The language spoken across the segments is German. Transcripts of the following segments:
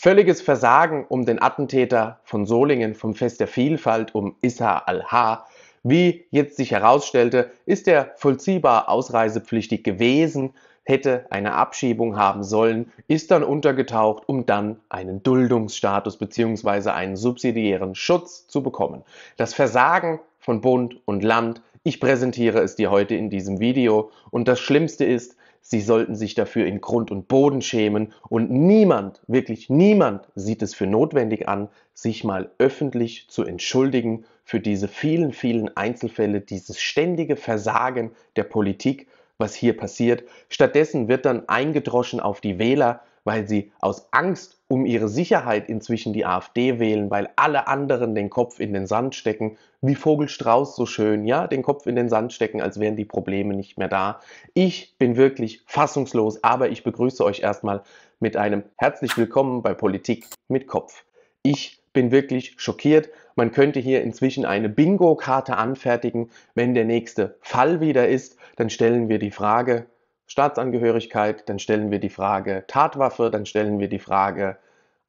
Völliges Versagen um den Attentäter von Solingen vom Fest der Vielfalt um Issa al-Ha. Wie jetzt sich herausstellte, ist er vollziehbar ausreisepflichtig gewesen, hätte eine Abschiebung haben sollen, ist dann untergetaucht, um dann einen Duldungsstatus bzw. einen subsidiären Schutz zu bekommen. Das Versagen von Bund und Land, ich präsentiere es dir heute in diesem Video und das Schlimmste ist, Sie sollten sich dafür in Grund und Boden schämen und niemand, wirklich niemand sieht es für notwendig an, sich mal öffentlich zu entschuldigen für diese vielen, vielen Einzelfälle, dieses ständige Versagen der Politik, was hier passiert. Stattdessen wird dann eingedroschen auf die Wähler, weil sie aus Angst um ihre Sicherheit inzwischen die AfD wählen, weil alle anderen den Kopf in den Sand stecken, wie Vogelstrauß so schön, ja, den Kopf in den Sand stecken, als wären die Probleme nicht mehr da. Ich bin wirklich fassungslos, aber ich begrüße euch erstmal mit einem herzlich willkommen bei Politik mit Kopf. Ich bin wirklich schockiert. Man könnte hier inzwischen eine Bingo-Karte anfertigen. Wenn der nächste Fall wieder ist, dann stellen wir die Frage, Staatsangehörigkeit, dann stellen wir die Frage Tatwaffe, dann stellen wir die Frage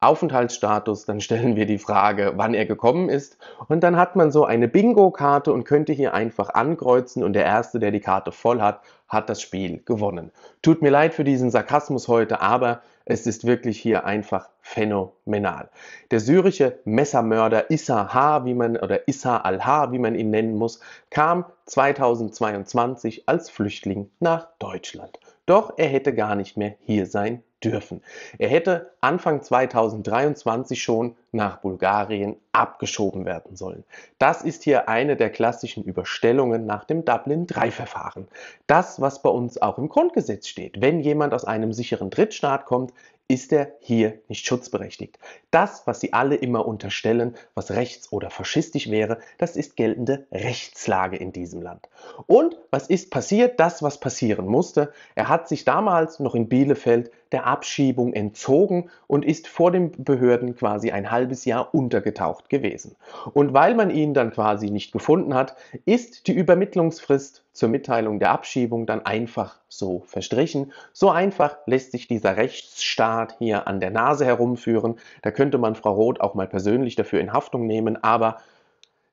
Aufenthaltsstatus, dann stellen wir die Frage, wann er gekommen ist. Und dann hat man so eine Bingo-Karte und könnte hier einfach ankreuzen und der Erste, der die Karte voll hat, hat das Spiel gewonnen. Tut mir leid für diesen Sarkasmus heute, aber es ist wirklich hier einfach phänomenal. Der syrische Messermörder Issa H, wie man oder Issa al-H, wie man ihn nennen muss, kam 2022 als Flüchtling nach Deutschland. Doch er hätte gar nicht mehr hier sein dürfen. Er hätte Anfang 2023 schon nach Bulgarien abgeschoben werden sollen. Das ist hier eine der klassischen Überstellungen nach dem dublin iii verfahren Das, was bei uns auch im Grundgesetz steht. Wenn jemand aus einem sicheren Drittstaat kommt, ist er hier nicht schutzberechtigt. Das, was Sie alle immer unterstellen, was rechts oder faschistisch wäre, das ist geltende Rechtslage in diesem Land. Und was ist passiert? Das, was passieren musste. Er hat sich damals noch in Bielefeld der Abschiebung entzogen und ist vor den Behörden quasi ein halbes Jahr untergetaucht gewesen. Und weil man ihn dann quasi nicht gefunden hat, ist die Übermittlungsfrist zur Mitteilung der Abschiebung dann einfach so verstrichen. So einfach lässt sich dieser Rechtsstaat hier an der Nase herumführen. Da könnte man Frau Roth auch mal persönlich dafür in Haftung nehmen, aber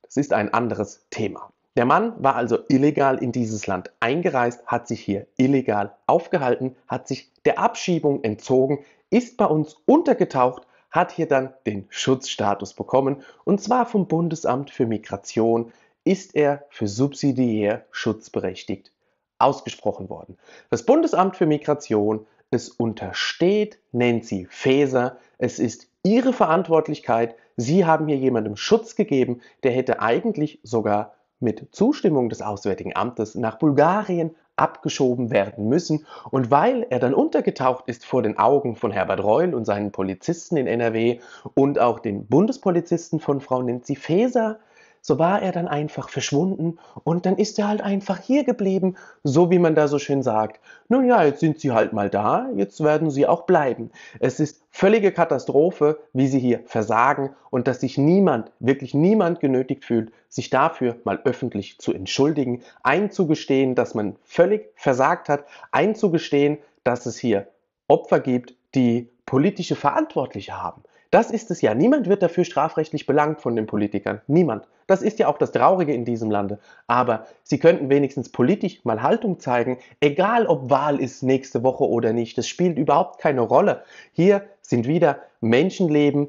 das ist ein anderes Thema. Der Mann war also illegal in dieses Land eingereist, hat sich hier illegal aufgehalten, hat sich der Abschiebung entzogen, ist bei uns untergetaucht, hat hier dann den Schutzstatus bekommen und zwar vom Bundesamt für Migration ist er für subsidiär schutzberechtigt ausgesprochen worden. Das Bundesamt für Migration, es untersteht Nancy Faeser, es ist ihre Verantwortlichkeit, sie haben hier jemandem Schutz gegeben, der hätte eigentlich sogar mit Zustimmung des Auswärtigen Amtes nach Bulgarien abgeschoben werden müssen. Und weil er dann untergetaucht ist vor den Augen von Herbert Reul und seinen Polizisten in NRW und auch den Bundespolizisten von Frau Nancy Faeser, so war er dann einfach verschwunden und dann ist er halt einfach hier geblieben, so wie man da so schön sagt. Nun ja, jetzt sind sie halt mal da, jetzt werden sie auch bleiben. Es ist völlige Katastrophe, wie sie hier versagen und dass sich niemand, wirklich niemand genötigt fühlt, sich dafür mal öffentlich zu entschuldigen, einzugestehen, dass man völlig versagt hat, einzugestehen, dass es hier Opfer gibt, die politische Verantwortliche haben. Das ist es ja. Niemand wird dafür strafrechtlich belangt von den Politikern. Niemand. Das ist ja auch das Traurige in diesem Lande. Aber sie könnten wenigstens politisch mal Haltung zeigen, egal ob Wahl ist nächste Woche oder nicht. Das spielt überhaupt keine Rolle. Hier sind wieder Menschenleben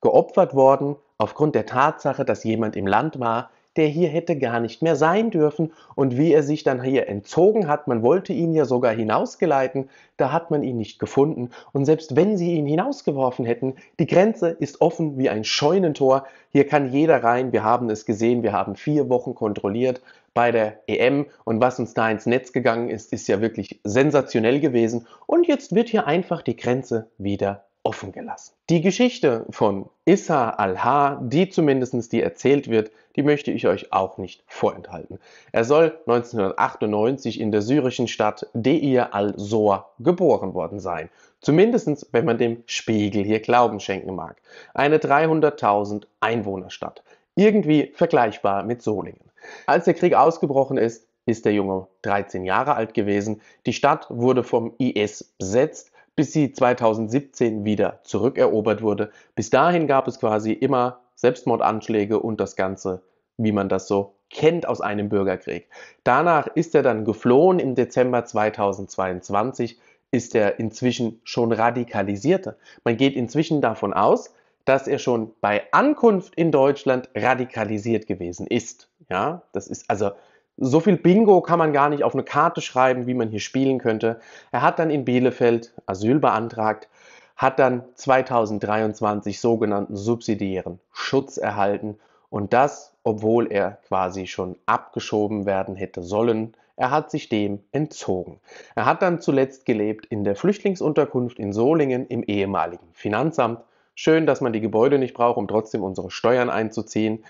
geopfert worden aufgrund der Tatsache, dass jemand im Land war, der hier hätte gar nicht mehr sein dürfen und wie er sich dann hier entzogen hat. Man wollte ihn ja sogar hinausgeleiten, da hat man ihn nicht gefunden. Und selbst wenn sie ihn hinausgeworfen hätten, die Grenze ist offen wie ein Scheunentor. Hier kann jeder rein. Wir haben es gesehen, wir haben vier Wochen kontrolliert bei der EM und was uns da ins Netz gegangen ist, ist ja wirklich sensationell gewesen. Und jetzt wird hier einfach die Grenze wieder offen gelassen. Die Geschichte von Issa al-Ha, die zumindest die erzählt wird, die möchte ich euch auch nicht vorenthalten. Er soll 1998 in der syrischen Stadt Deir al-Sor geboren worden sein. Zumindest wenn man dem Spiegel hier Glauben schenken mag. Eine 300.000 Einwohnerstadt. Irgendwie vergleichbar mit Solingen. Als der Krieg ausgebrochen ist, ist der Junge 13 Jahre alt gewesen. Die Stadt wurde vom IS besetzt bis sie 2017 wieder zurückerobert wurde. Bis dahin gab es quasi immer Selbstmordanschläge und das Ganze, wie man das so kennt aus einem Bürgerkrieg. Danach ist er dann geflohen. Im Dezember 2022 ist er inzwischen schon radikalisierter. Man geht inzwischen davon aus, dass er schon bei Ankunft in Deutschland radikalisiert gewesen ist. Ja, das ist also so viel Bingo kann man gar nicht auf eine Karte schreiben, wie man hier spielen könnte. Er hat dann in Bielefeld Asyl beantragt, hat dann 2023 sogenannten subsidiären Schutz erhalten und das, obwohl er quasi schon abgeschoben werden hätte sollen. Er hat sich dem entzogen. Er hat dann zuletzt gelebt in der Flüchtlingsunterkunft in Solingen im ehemaligen Finanzamt. Schön, dass man die Gebäude nicht braucht, um trotzdem unsere Steuern einzuziehen.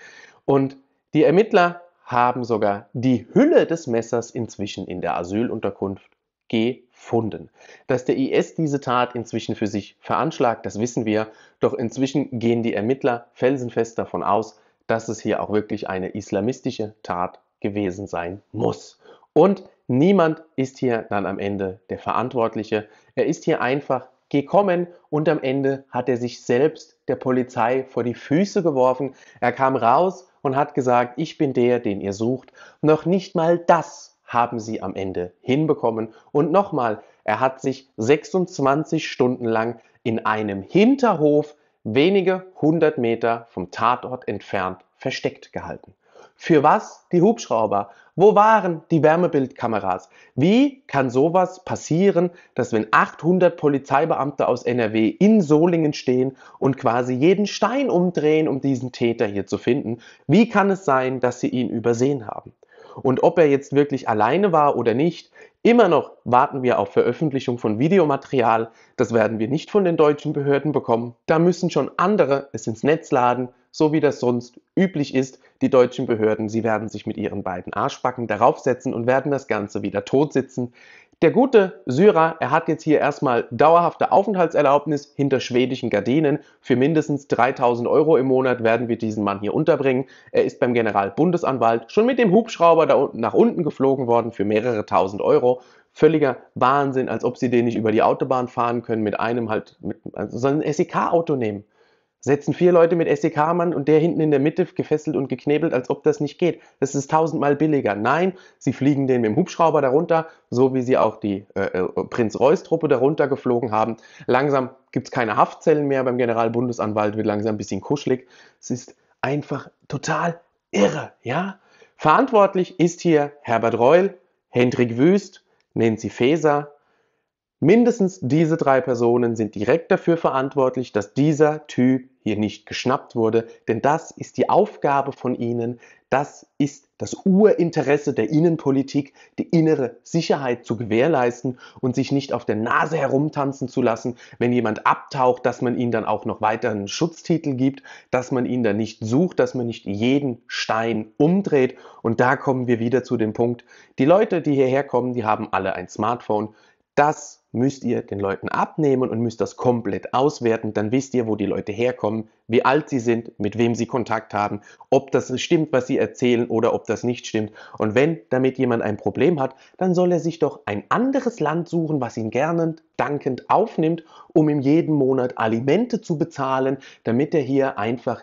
Und die Ermittler haben sogar die Hülle des Messers inzwischen in der Asylunterkunft gefunden. Dass der IS diese Tat inzwischen für sich veranschlagt, das wissen wir, doch inzwischen gehen die Ermittler felsenfest davon aus, dass es hier auch wirklich eine islamistische Tat gewesen sein muss. Und niemand ist hier dann am Ende der Verantwortliche. Er ist hier einfach gekommen und am Ende hat er sich selbst der Polizei vor die Füße geworfen. Er kam raus und hat gesagt, ich bin der, den ihr sucht. Noch nicht mal das haben sie am Ende hinbekommen. Und nochmal, er hat sich 26 Stunden lang in einem Hinterhof wenige hundert Meter vom Tatort entfernt versteckt gehalten. Für was die Hubschrauber? Wo waren die Wärmebildkameras? Wie kann sowas passieren, dass wenn 800 Polizeibeamte aus NRW in Solingen stehen und quasi jeden Stein umdrehen, um diesen Täter hier zu finden, wie kann es sein, dass sie ihn übersehen haben? Und ob er jetzt wirklich alleine war oder nicht, immer noch warten wir auf Veröffentlichung von Videomaterial. Das werden wir nicht von den deutschen Behörden bekommen. Da müssen schon andere es ins Netz laden so wie das sonst üblich ist. Die deutschen Behörden, sie werden sich mit ihren beiden Arschbacken darauf setzen und werden das Ganze wieder totsitzen. Der gute Syrer, er hat jetzt hier erstmal dauerhafte Aufenthaltserlaubnis hinter schwedischen Gardinen. Für mindestens 3000 Euro im Monat werden wir diesen Mann hier unterbringen. Er ist beim Generalbundesanwalt schon mit dem Hubschrauber da unten nach unten geflogen worden für mehrere tausend Euro. Völliger Wahnsinn, als ob sie den nicht über die Autobahn fahren können mit einem halt, mit, also ein SEK-Auto nehmen setzen vier Leute mit SEK-Mann und der hinten in der Mitte gefesselt und geknebelt, als ob das nicht geht. Das ist tausendmal billiger. Nein, sie fliegen den mit dem Hubschrauber darunter, so wie sie auch die äh, äh Prinz-Reuß-Truppe darunter geflogen haben. Langsam gibt es keine Haftzellen mehr beim Generalbundesanwalt, wird langsam ein bisschen kuschelig. Es ist einfach total irre, ja? Verantwortlich ist hier Herbert Reul, Hendrik Wüst, Nancy Faeser, Mindestens diese drei Personen sind direkt dafür verantwortlich, dass dieser Typ hier nicht geschnappt wurde, denn das ist die Aufgabe von ihnen, das ist das Urinteresse der Innenpolitik, die innere Sicherheit zu gewährleisten und sich nicht auf der Nase herumtanzen zu lassen, wenn jemand abtaucht, dass man ihm dann auch noch weiteren Schutztitel gibt, dass man ihn dann nicht sucht, dass man nicht jeden Stein umdreht. Und da kommen wir wieder zu dem Punkt, die Leute, die hierher kommen, die haben alle ein Smartphone. Das müsst ihr den Leuten abnehmen und müsst das komplett auswerten. Dann wisst ihr, wo die Leute herkommen, wie alt sie sind, mit wem sie Kontakt haben, ob das stimmt, was sie erzählen oder ob das nicht stimmt. Und wenn damit jemand ein Problem hat, dann soll er sich doch ein anderes Land suchen, was ihn gernend, dankend aufnimmt, um ihm jeden Monat Alimente zu bezahlen, damit er hier einfach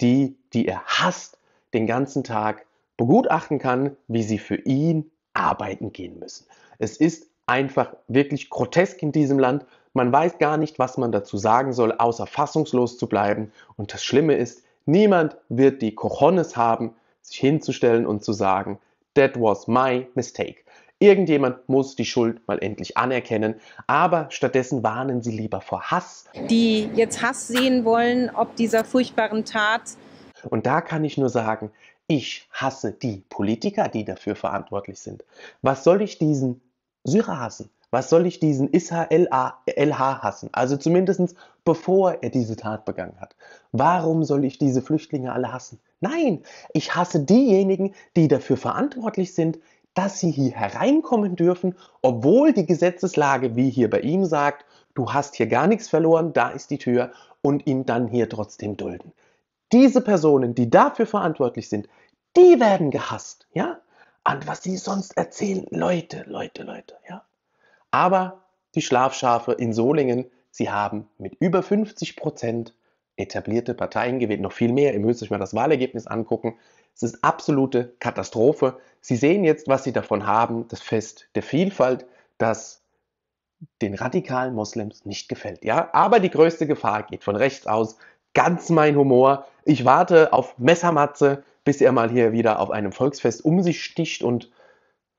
die, die er hasst, den ganzen Tag begutachten kann, wie sie für ihn arbeiten gehen müssen. Es ist einfach wirklich grotesk in diesem Land. Man weiß gar nicht, was man dazu sagen soll, außer fassungslos zu bleiben. Und das Schlimme ist, niemand wird die Cojones haben, sich hinzustellen und zu sagen, that was my mistake. Irgendjemand muss die Schuld mal endlich anerkennen, aber stattdessen warnen sie lieber vor Hass. Die jetzt Hass sehen wollen, ob dieser furchtbaren Tat. Und da kann ich nur sagen, ich hasse die Politiker, die dafür verantwortlich sind. Was soll ich diesen Syrer hassen. Was soll ich diesen Israel LH hassen? Also zumindest bevor er diese Tat begangen hat. Warum soll ich diese Flüchtlinge alle hassen? Nein, ich hasse diejenigen, die dafür verantwortlich sind, dass sie hier hereinkommen dürfen, obwohl die Gesetzeslage, wie hier bei ihm sagt, du hast hier gar nichts verloren, da ist die Tür und ihn dann hier trotzdem dulden. Diese Personen, die dafür verantwortlich sind, die werden gehasst, ja? an was sie sonst erzählen. Leute, Leute, Leute, ja. Aber die Schlafschafe in Solingen, sie haben mit über 50 Prozent etablierte Parteien gewählt, noch viel mehr. Ihr müsst euch mal das Wahlergebnis angucken. Es ist absolute Katastrophe. Sie sehen jetzt, was sie davon haben, das Fest der Vielfalt, das den radikalen Moslems nicht gefällt. Ja, aber die größte Gefahr geht von rechts aus. Ganz mein Humor. Ich warte auf Messermatze bis er mal hier wieder auf einem Volksfest um sich sticht und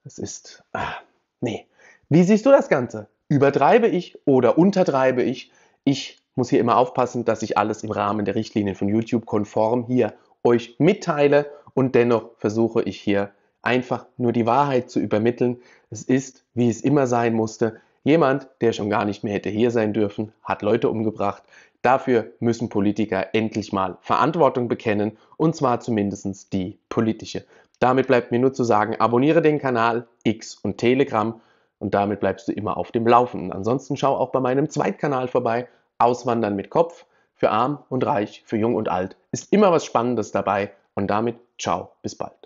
es ist. Ah, nee. Wie siehst du das Ganze? Übertreibe ich oder untertreibe ich? Ich muss hier immer aufpassen, dass ich alles im Rahmen der Richtlinien von YouTube konform hier euch mitteile und dennoch versuche ich hier einfach nur die Wahrheit zu übermitteln. Es ist, wie es immer sein musste, jemand, der schon gar nicht mehr hätte hier sein dürfen, hat Leute umgebracht, Dafür müssen Politiker endlich mal Verantwortung bekennen, und zwar zumindest die politische. Damit bleibt mir nur zu sagen, abonniere den Kanal X und Telegram und damit bleibst du immer auf dem Laufenden. Ansonsten schau auch bei meinem Zweitkanal vorbei, Auswandern mit Kopf, für arm und reich, für jung und alt. Ist immer was Spannendes dabei und damit ciao, bis bald.